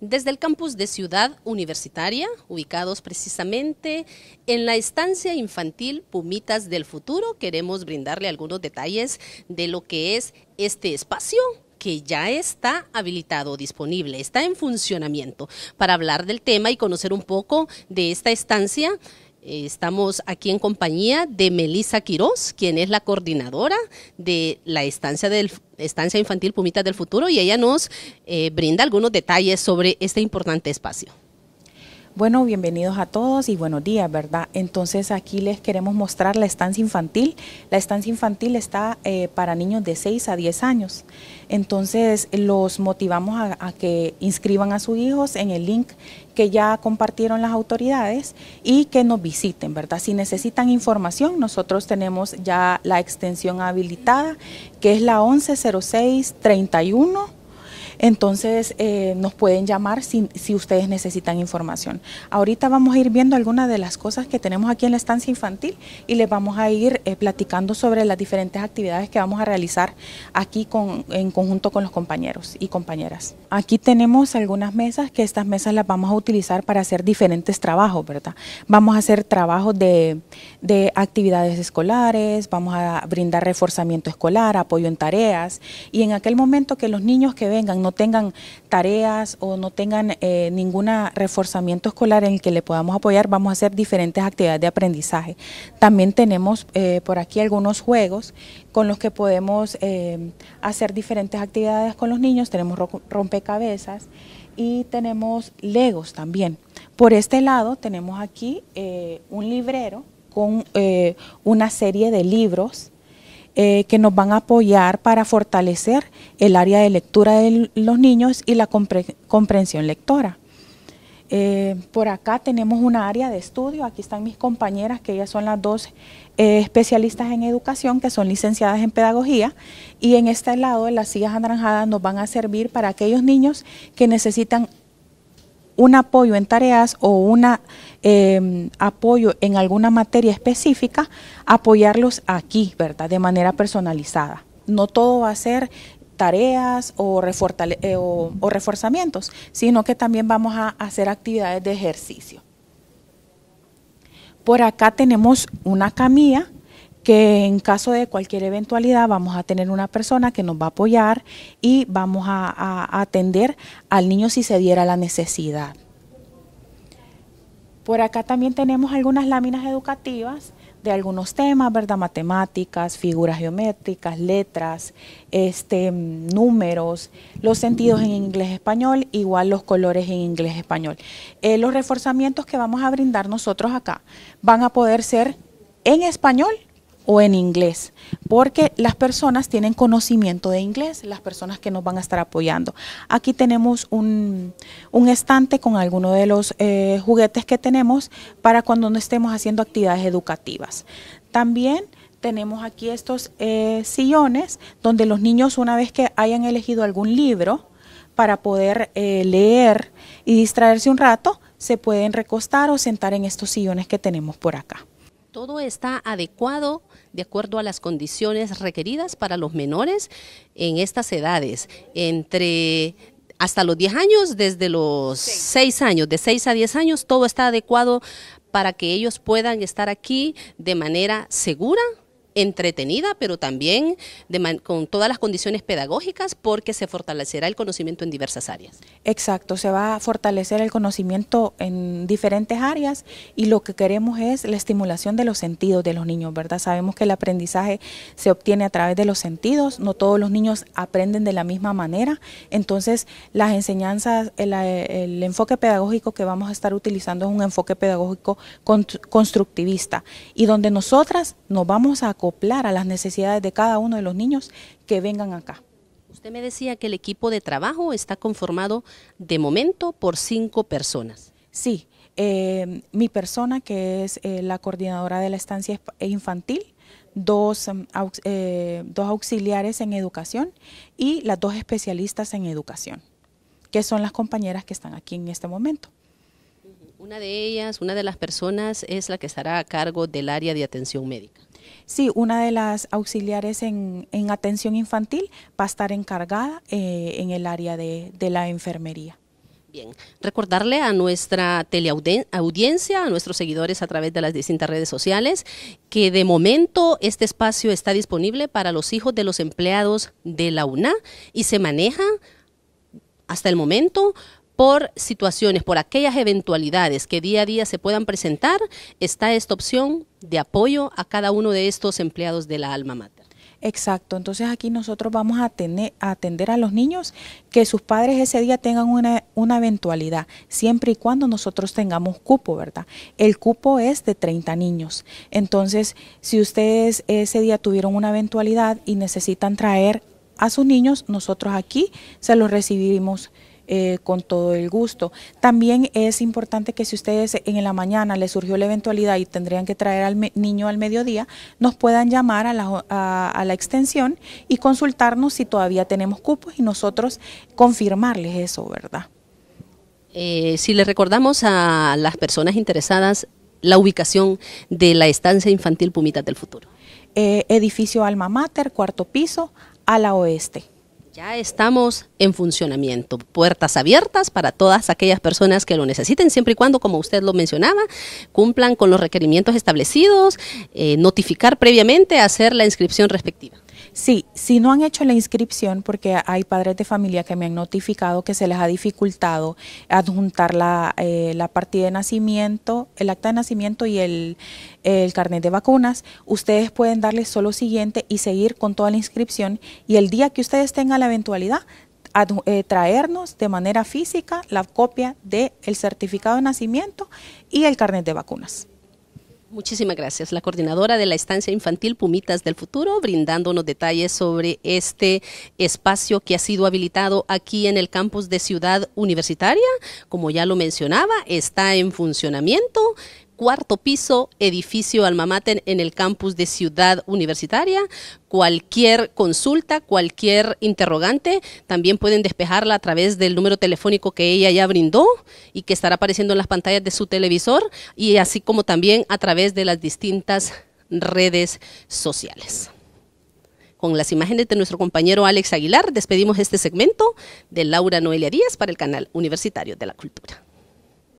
desde el campus de Ciudad Universitaria, ubicados precisamente en la estancia infantil Pumitas del Futuro. Queremos brindarle algunos detalles de lo que es este espacio que ya está habilitado, disponible, está en funcionamiento. Para hablar del tema y conocer un poco de esta estancia, eh, estamos aquí en compañía de Melissa Quiroz, quien es la coordinadora de la estancia, del, estancia infantil Pumitas del Futuro, y ella nos eh, brinda algunos detalles sobre este importante espacio. Bueno, bienvenidos a todos y buenos días, ¿verdad? Entonces aquí les queremos mostrar la estancia infantil. La estancia infantil está eh, para niños de 6 a 10 años. Entonces los motivamos a, que inscriban a sus hijos en el link que ya compartieron las autoridades y que nos visiten, ¿verdad? Si necesitan información, nosotros tenemos ya la extensión habilitada, que es la 110631. Entonces eh, nos pueden llamar si, ustedes necesitan información. Ahorita vamos a ir viendo algunas de las cosas que tenemos aquí en la estancia infantil y les vamos a ir eh, platicando sobre las diferentes actividades que vamos a realizar aquí en conjunto con los compañeros y compañeras. Aquí tenemos algunas mesas que estas mesas las vamos a utilizar para hacer diferentes trabajos, ¿verdad? Vamos a hacer trabajos de, de actividades escolares, vamos a brindar reforzamiento escolar, apoyo en tareas y en aquel momento que los niños que vengan no tengan tareas o no tengan eh, ningún reforzamiento escolar en el que le podamos apoyar, vamos a hacer diferentes actividades de aprendizaje. También tenemos eh, por aquí algunos juegos con los que podemos eh, hacer diferentes actividades con los niños, tenemos rompecabezas y tenemos legos también. Por este lado tenemos aquí un librero con una serie de libros eh, que nos van a apoyar para fortalecer el área de lectura de los niños y la comprensión lectora. Eh, por acá tenemos un área de estudio, aquí están mis compañeras, que ellas son las dos eh, especialistas en educación, que son licenciadas en pedagogía, y en este lado las sillas anaranjadas nos van a servir para aquellos niños que necesitan un apoyo en tareas o un eh, apoyo en alguna materia específica, apoyarlos aquí, ¿verdad? De manera personalizada. No todo va a ser tareas o, eh, o, o reforzamientos, sino que también vamos a hacer actividades de ejercicio. Por acá tenemos una camilla que en caso de cualquier eventualidad vamos a tener una persona que nos va a apoyar y vamos a, atender al niño si se diera la necesidad. Por acá también tenemos algunas láminas educativas de algunos temas, ¿verdad? Matemáticas, figuras geométricas, letras, este, números, los sentidos en inglés español, igual los colores en inglés español. Eh, los reforzamientos que vamos a brindar nosotros acá van a poder ser en español o en inglés, porque las personas tienen conocimiento de inglés, las personas que nos van a estar apoyando. Aquí tenemos un, un estante con algunos de los eh, juguetes que tenemos para cuando no estemos haciendo actividades educativas. También tenemos aquí estos eh, sillones donde los niños una vez que hayan elegido algún libro para poder eh, leer y distraerse un rato, se pueden recostar o sentar en estos sillones que tenemos por acá todo está adecuado de acuerdo a las condiciones requeridas para los menores en estas edades, entre hasta los 10 años, desde los 6 años, de 6 a 10 años, todo está adecuado para que ellos puedan estar aquí de manera segura, entretenida, pero también con todas las condiciones pedagógicas porque se fortalecerá el conocimiento en diversas áreas. Exacto, se va a fortalecer el conocimiento en diferentes áreas y lo que queremos es la estimulación de los sentidos de los niños, ¿verdad? Sabemos que el aprendizaje se obtiene a través de los sentidos, no todos los niños aprenden de la misma manera, entonces las enseñanzas, el, eh, enfoque pedagógico que vamos a estar utilizando es un enfoque pedagógico constructivista y donde nosotras nos vamos a a las necesidades de cada uno de los niños que vengan acá. Usted me decía que el equipo de trabajo está conformado de momento por cinco personas. Sí, eh, mi persona que es eh, la coordinadora de la estancia eh, infantil, dos, mm, dos auxiliares en educación y las dos especialistas en educación, que son las compañeras que están aquí en este momento. Una de ellas, una de las personas es la que estará a cargo del área de atención médica. Sí, una de las auxiliares en, atención infantil va a estar encargada eh, en el área de, de la enfermería. Bien, recordarle a nuestra teleaudiencia, a nuestros seguidores a través de las distintas redes sociales, que de momento este espacio está disponible para los hijos de los empleados de la UNA y se maneja hasta el momento por situaciones, por aquellas eventualidades que día a día se puedan presentar, está esta opción de apoyo a cada uno de estos empleados de la alma mater. Exacto, entonces aquí nosotros vamos a, tener, a atender a los niños que sus padres ese día tengan una, una, eventualidad, siempre y cuando nosotros tengamos cupo, ¿verdad? El cupo es de 30 niños, entonces si ustedes ese día tuvieron una eventualidad y necesitan traer a sus niños, nosotros aquí se los recibimos eh, con todo el gusto. También es importante que si ustedes en la mañana les surgió la eventualidad y tendrían que traer al niño al mediodía, nos puedan llamar a la, a, la extensión y consultarnos si todavía tenemos cupos y nosotros confirmarles eso, ¿verdad? Eh, si le recordamos a las personas interesadas la ubicación de la estancia infantil Pumitas del Futuro. Eh, edificio Alma Mater, cuarto piso, a la oeste. Ya estamos en funcionamiento, puertas abiertas para todas aquellas personas que lo necesiten, siempre y cuando, como usted lo mencionaba, cumplan con los requerimientos establecidos, eh, notificar previamente, hacer la inscripción respectiva. Sí, si no han hecho la inscripción, porque hay padres de familia que me han notificado que se les ha dificultado adjuntar la, eh, partida de nacimiento, el acta de nacimiento y el, carnet de vacunas, ustedes pueden darle solo siguiente y seguir con toda la inscripción y el día que ustedes tengan la eventualidad, eh, traernos de manera física la copia del el certificado de nacimiento y el carnet de vacunas. Muchísimas gracias. La coordinadora de la estancia infantil Pumitas del Futuro, brindándonos detalles sobre este espacio que ha sido habilitado aquí en el campus de Ciudad Universitaria. Como ya lo mencionaba, está en funcionamiento cuarto piso, edificio almamaten en el campus de Ciudad Universitaria. Cualquier consulta, cualquier interrogante, también pueden despejarla a través del número telefónico que ella ya brindó y que estará apareciendo en las pantallas de su televisor y así como también a través de las distintas redes sociales. Con las imágenes de nuestro compañero Alex Aguilar, despedimos este segmento de Laura Noelia Díaz para el canal Universitario de la Cultura.